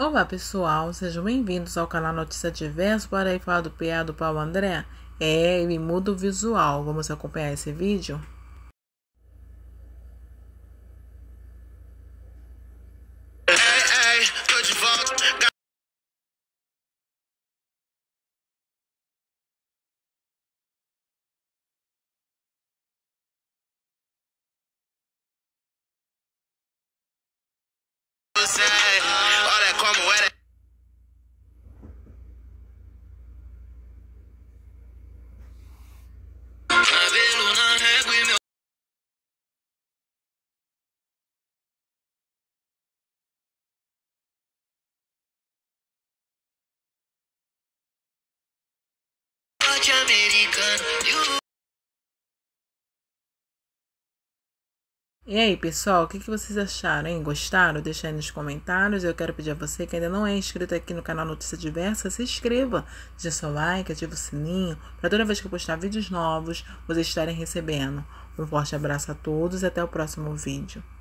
Olá pessoal, sejam bem-vindos ao canal Notícia Diverso para aí falar do PA do Paulo André. É, ele muda o visual. Vamos acompanhar esse vídeo? E aí, pessoal, o que, que vocês acharam, hein? Gostaram? Deixa aí nos comentários. Eu quero pedir a você que ainda não é inscrito aqui no canal Notícia Diversa, se inscreva. Deixa seu like, ativa o sininho, para toda vez que eu postar vídeos novos, vocês estarem recebendo. Um forte abraço a todos e até o próximo vídeo.